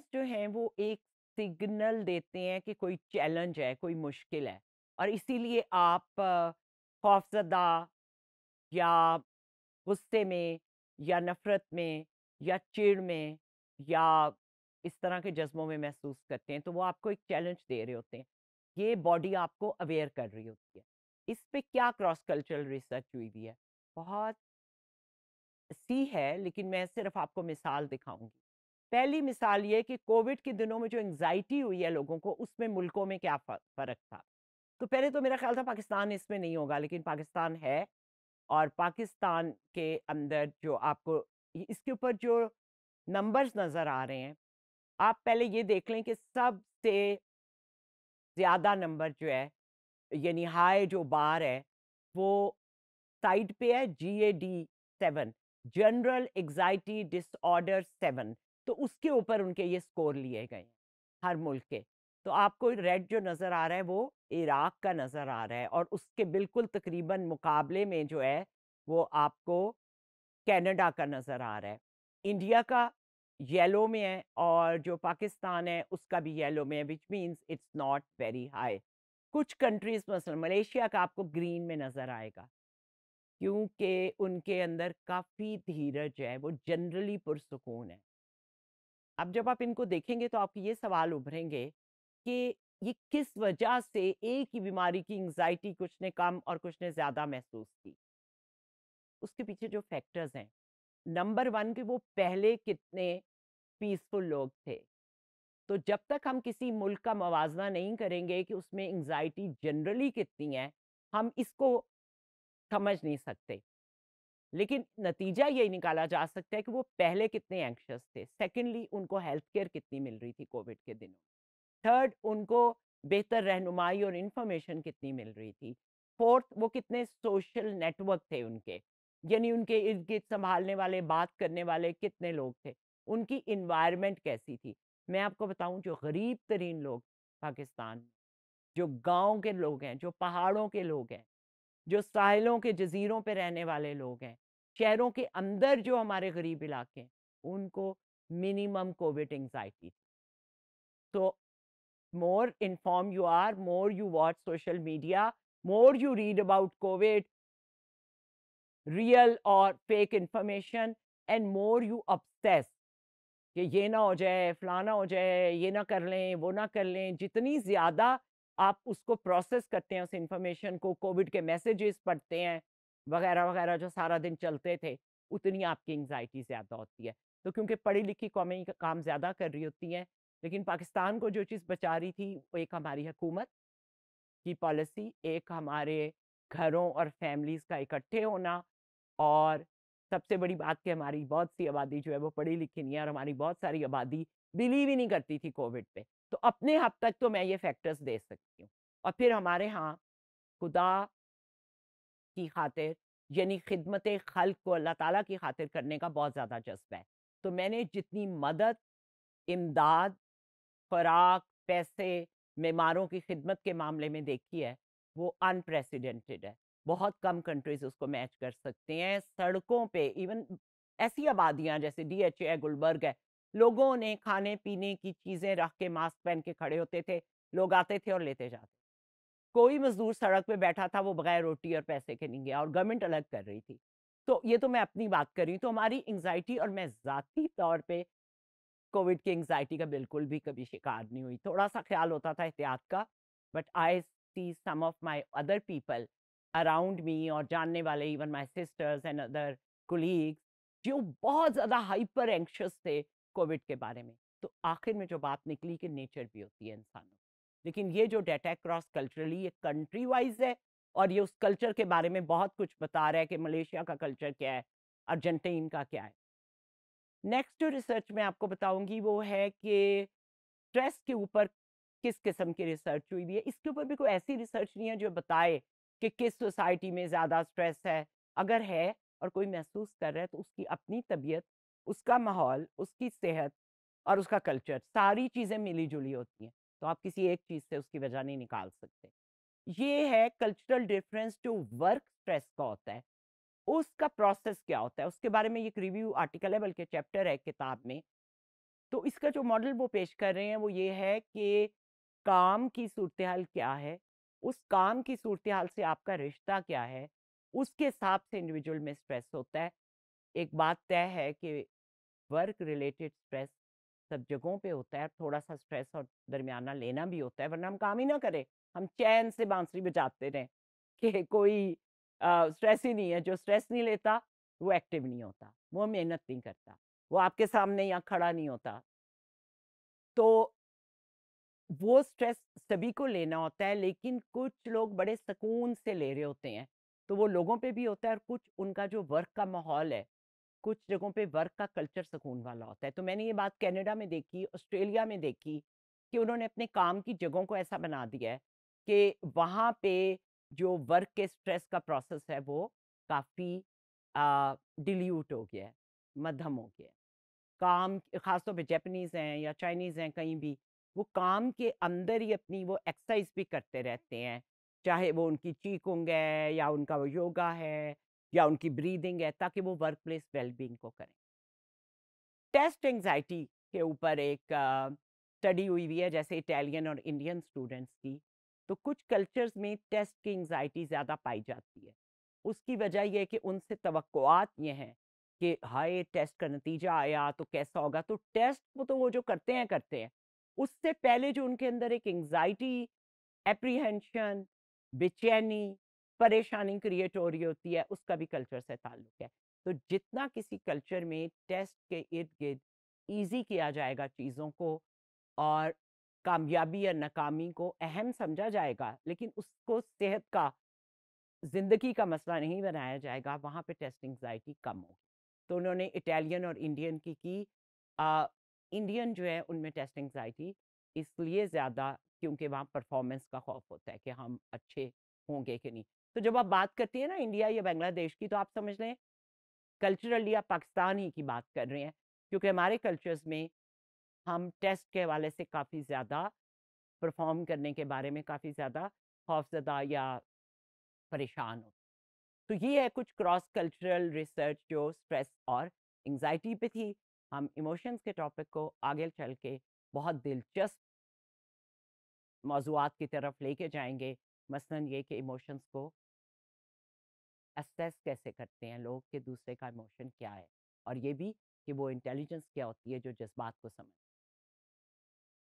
colours जो हैं वो एक सिग्नल देते हैं कि कोई चैलेंज है कोई मुश्किल है और इसीलिए आप खौफजदा या गुस्से में या नफ़रत में या चिड़ में या इस तरह के जज्बों में महसूस करते हैं तो वो आपको एक चैलेंज दे रहे होते हैं ये बॉडी आपको अवेयर कर रही होती है इस पे क्या क्रॉस कल्चरल रिसर्च हुई हुई है बहुत सी है लेकिन मैं सिर्फ आपको मिसाल दिखाऊंगी पहली मिसाल ये कि कोविड के दिनों में जो एंगजाइटी हुई है लोगों को उसमें मुल्कों में क्या फ़र्क था तो पहले तो मेरा ख्याल था पाकिस्तान इसमें नहीं होगा लेकिन पाकिस्तान है और पाकिस्तान के अंदर जो आपको इसके ऊपर जो नंबर्स नज़र आ रहे हैं आप पहले ये देख लें कि सबसे ज़्यादा नंबर जो है यानी हाई जो बार है वो साइड पे है G A D seven general anxiety disorder seven तो उसके ऊपर उनके ये स्कोर लिए गए हैं हर मुल्क के तो आपको रेड जो नज़र आ रहा है वो इराक का नज़र आ रहा है और उसके बिल्कुल तकरीबन मुकाबले में जो है वो आपको कनाडा का नज़र आ रहा है इंडिया का येलो में है और जो पाकिस्तान है उसका भी येलो में है which means it's not very high कुछ कंट्रीज मसल मलेशिया का आपको ग्रीन में नज़र आएगा क्योंकि उनके अंदर काफ़ी धीरज है वो जनरली पुरसकून है अब जब आप इनको देखेंगे तो आपके ये सवाल उभरेंगे कि ये किस वजह से एक ही बीमारी की एंग्जाइटी कुछ ने कम और कुछ ने ज़्यादा महसूस की उसके पीछे जो फैक्टर्स हैं नंबर वन के वो पहले कितने पीसफुल लोग थे तो जब तक हम किसी मुल्क का मुवजना नहीं करेंगे कि उसमें एंग्जाइटी जनरली कितनी है हम इसको समझ नहीं सकते लेकिन नतीजा यही निकाला जा सकता है कि वो पहले कितने एंक्शस थे सेकेंडली उनको हेल्थ केयर कितनी मिल रही थी कोविड के दिनों थर्ड उनको बेहतर रहनुमाई और इन्फॉर्मेशन कितनी मिल रही थी फोर्थ वो कितने सोशल नेटवर्क थे उनके यानी उनके इर्द गिर्द संभालने वाले बात करने वाले कितने लोग थे उनकी इन्वायरमेंट कैसी थी मैं आपको बताऊं जो गरीब तरीन लोग पाकिस्तान जो गांव के लोग हैं जो पहाड़ों के लोग हैं जो साहिलों के जजीरों पर रहने वाले लोग हैं शहरों के अंदर जो हमारे गरीब इलाके हैं उनको मिनिमम कोविड एंगजाइटी थी तो more inform you are more you watch social media more you read about COVID real और fake information and more you obsess कि ये ना हो जाए फलाना हो जाए ये ना कर लें वो ना कर लें जितनी ज़्यादा आप उसको प्रोसेस करते हैं उस इंफॉर्मेशन को कोविड के मैसेजेस पढ़ते हैं वगैरह वगैरह जो सारा दिन चलते थे उतनी आपकी एंगजाइटी ज़्यादा होती है तो क्योंकि पढ़ी लिखी कौमें का काम ज़्यादा कर रही होती हैं लेकिन पाकिस्तान को जो चीज़ बचा रही थी वो एक हमारी हुकूमत की पॉलिसी एक हमारे घरों और फैमिलीज़ का इकट्ठे होना और सबसे बड़ी बात कि हमारी बहुत सी आबादी जो है वो पढ़ी लिखी नहीं है और हमारी बहुत सारी आबादी बिलीव ही नहीं करती थी कोविड पे तो अपने हद हाँ तक तो मैं ये फैक्टर्स दे सकती हूँ और फिर हमारे यहाँ खुदा की खातिर यानी खिदमत खल को अल्लाह ताला की खातिर करने का बहुत ज़्यादा जज्बा है तो मैंने जितनी मदद इमदाद खुराक पैसे मेमारों की खिदमत के मामले में देखी है वो अनप्रेसिडेंटेड है बहुत कम कंट्रीज उसको मैच कर सकते हैं सड़कों पे इवन ऐसी आबादियाँ जैसे डी एच है गुलबर्ग है लोगों ने खाने पीने की चीज़ें रख के मास्क पहन के खड़े होते थे लोग आते थे और लेते जाते कोई मजदूर सड़क पे बैठा था वो बगैर रोटी और पैसे के नहीं गया और गवर्नमेंट अलग कर रही थी तो ये तो मैं अपनी बात कर रही हूँ तो हमारी एंगजाइटी और मैं ज़ाती तौर पर कोविड की एंगजाइटी का बिल्कुल भी कभी शिकार नहीं हुई थोड़ा सा ख्याल होता था एहतियात का but I see some of my other people around me और जानने वाले even my sisters and other colleagues जो बहुत ज़्यादा हाइपर एंक्शस थे कोविड के बारे में तो आखिर में जो बात निकली कि नेचर भी होती है इंसानों लेकिन ये जो डेटा क्रॉस कल्चरली ये कंट्री वाइज है और ये उस कल्चर के बारे में बहुत कुछ बता रहा है कि मलेशिया का कल्चर क्या है अर्जेंटीन का क्या है नेक्स्ट जो रिसर्च मैं आपको बताऊंगी वो है कि स्ट्रेस के ऊपर किस किस्म की रिसर्च हुई हुई है इसके ऊपर भी कोई ऐसी रिसर्च नहीं है जो बताए कि किस सोसाइटी में ज़्यादा स्ट्रेस है अगर है और कोई महसूस कर रहा है तो उसकी अपनी तबीयत उसका माहौल उसकी सेहत और उसका कल्चर सारी चीज़ें मिली जुली होती हैं तो आप किसी एक चीज़ से उसकी वजह नहीं निकाल सकते ये है कल्चरल डिफरेंस जो वर्क स्ट्रेस का होता है उसका प्रोसेस क्या होता है उसके बारे में एक रिव्यू आर्टिकल है बल्कि चैप्टर है किताब में तो इसका जो मॉडल वो पेश कर रहे हैं वो ये है कि काम की सूरत हाल क्या है उस काम की सूरत हाल से आपका रिश्ता क्या है उसके हिसाब से इंडिविजुअल में स्ट्रेस होता है एक बात तय है कि वर्क रिलेटेड स्ट्रेस सब जगहों पे होता है थोड़ा सा स्ट्रेस और दरमियाना लेना भी होता है वरना हम काम ही ना करें हम चैन से बांसुरी बजाते रहें कि कोई स्ट्रेस ही नहीं है जो स्ट्रेस नहीं लेता वो एक्टिव नहीं होता वो मेहनत नहीं करता वो आपके सामने यहाँ खड़ा नहीं होता तो वो स्ट्रेस सभी को लेना होता है लेकिन कुछ लोग बड़े सुकून से ले रहे होते हैं तो वो लोगों पे भी होता है और कुछ उनका जो वर्क का माहौल है कुछ जगहों पे वर्क का कल्चर सुकून वाला होता है तो मैंने ये बात कनाडा में देखी ऑस्ट्रेलिया में देखी कि उन्होंने अपने काम की जगहों को ऐसा बना दिया है कि वहाँ पे जो वर्क के स्ट्रेस का प्रोसेस है वो काफ़ी डिल्यूट हो गया है मध्यम हो गया है काम ख़ासतौर पर जैपनीज़ हैं या चाइनीज़ हैं कहीं भी वो काम के अंदर ही अपनी वो एक्सरसाइज भी करते रहते हैं चाहे वो उनकी चीकुंग है या उनका वो योगा है या उनकी ब्रीदिंग है ताकि वो वर्क प्लेस वेलबींग को करें टेस्ट एंगजाइटी के ऊपर एक स्टडी हुई हुई है जैसे इटालियन और इंडियन स्टूडेंट्स की तो कुछ कल्चर्स में टेस्ट की एंगजाइटी ज़्यादा पाई जाती है उसकी वजह यह कि उनसे तो ये हैं कि हाय टेस्ट का नतीजा आया तो कैसा होगा तो टेस्ट को तो वो जो करते हैं करते हैं उससे पहले जो उनके अंदर एक एंगजाइटी एप्रीहेंशन बेचैनी परेशानी क्रिएट हो रही होती है उसका भी कल्चर से ताल्लुक है तो जितना किसी कल्चर में टेस्ट के इर्द गिर्द ईजी किया जाएगा चीज़ों को और कामयाबी या नाकामी को अहम समझा जाएगा लेकिन उसको सेहत का ज़िंदगी का मसला नहीं बनाया जाएगा वहाँ पे टेस्ट एंगजाइटी कम होगी तो उन्होंने इटालियन और इंडियन की की आ, इंडियन जो है उनमें टेस्ट एंगजाइटी इसलिए ज़्यादा क्योंकि वहाँ परफॉर्मेंस का खौफ होता है कि हम अच्छे होंगे कि नहीं तो जब आप बात करती है ना इंडिया या बांग्लादेश की तो आप समझ लें कल्चरली आप पाकिस्तान ही की बात कर रहे हैं क्योंकि हमारे कल्चर्स में हम टेस्ट के हवाले से काफ़ी ज़्यादा परफॉर्म करने के बारे में काफ़ी ज़्यादा खौफजदा या परेशान हो तो ये है कुछ क्रॉस कल्चरल रिसर्च जो स्ट्रेस और एंगजाइटी पे थी हम इमोशंस के टॉपिक को आगे चल के बहुत दिलचस्प मौजूद की तरफ लेके जाएंगे मसलन ये कि इमोशंस को असेस कैसे करते हैं लोग के दूसरे का इमोशन क्या है और ये भी कि वो इंटेलिजेंस क्या होती है जो जज्बात को समझ